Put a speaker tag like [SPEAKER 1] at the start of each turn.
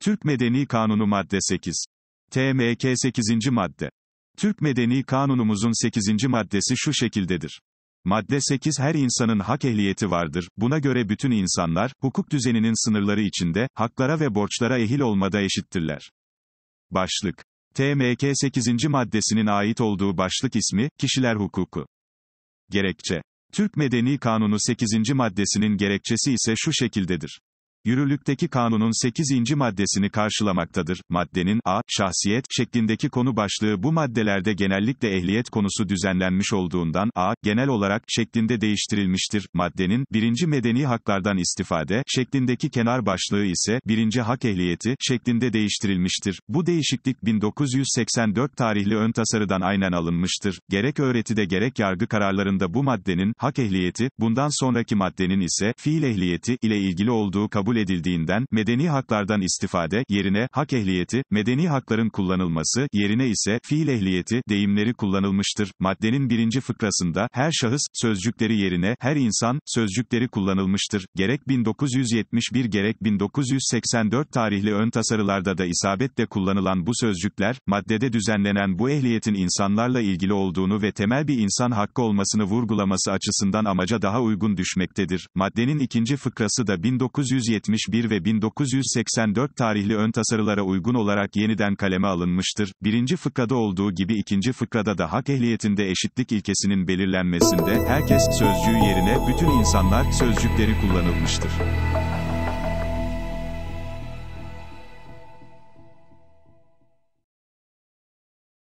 [SPEAKER 1] Türk Medeni Kanunu Madde 8. TMK 8. Madde. Türk Medeni Kanunumuzun 8. maddesi şu şekildedir. Madde 8 her insanın hak ehliyeti vardır. Buna göre bütün insanlar, hukuk düzeninin sınırları içinde, haklara ve borçlara ehil olmada eşittirler. Başlık. TMK 8. maddesinin ait olduğu başlık ismi, kişiler hukuku. Gerekçe. Türk Medeni Kanunu 8. maddesinin gerekçesi ise şu şekildedir yürürlükteki kanunun 8. maddesini karşılamaktadır. Maddenin a. şahsiyet şeklindeki konu başlığı bu maddelerde genellikle ehliyet konusu düzenlenmiş olduğundan a. genel olarak şeklinde değiştirilmiştir. Maddenin 1. medeni haklardan istifade şeklindeki kenar başlığı ise 1. hak ehliyeti şeklinde değiştirilmiştir. Bu değişiklik 1984 tarihli ön tasarıdan aynen alınmıştır. Gerek öğretide gerek yargı kararlarında bu maddenin hak ehliyeti, bundan sonraki maddenin ise fiil ehliyeti ile ilgili olduğu kabul edildiğinden, medeni haklardan istifade, yerine, hak ehliyeti, medeni hakların kullanılması, yerine ise, fiil ehliyeti, deyimleri kullanılmıştır. Maddenin birinci fıkrasında, her şahıs, sözcükleri yerine, her insan, sözcükleri kullanılmıştır. Gerek 1971 gerek 1984 tarihli ön tasarılarda da isabetle kullanılan bu sözcükler, maddede düzenlenen bu ehliyetin insanlarla ilgili olduğunu ve temel bir insan hakkı olmasını vurgulaması açısından amaca daha uygun düşmektedir. Maddenin ikinci fıkrası da 1970 1971 ve 1984 tarihli ön tasarılara uygun olarak yeniden kaleme alınmıştır. Birinci fıkrada olduğu gibi ikinci fıkrada da hak ehliyetinde eşitlik ilkesinin belirlenmesinde herkes sözcüğü yerine bütün insanlar sözcükleri kullanılmıştır.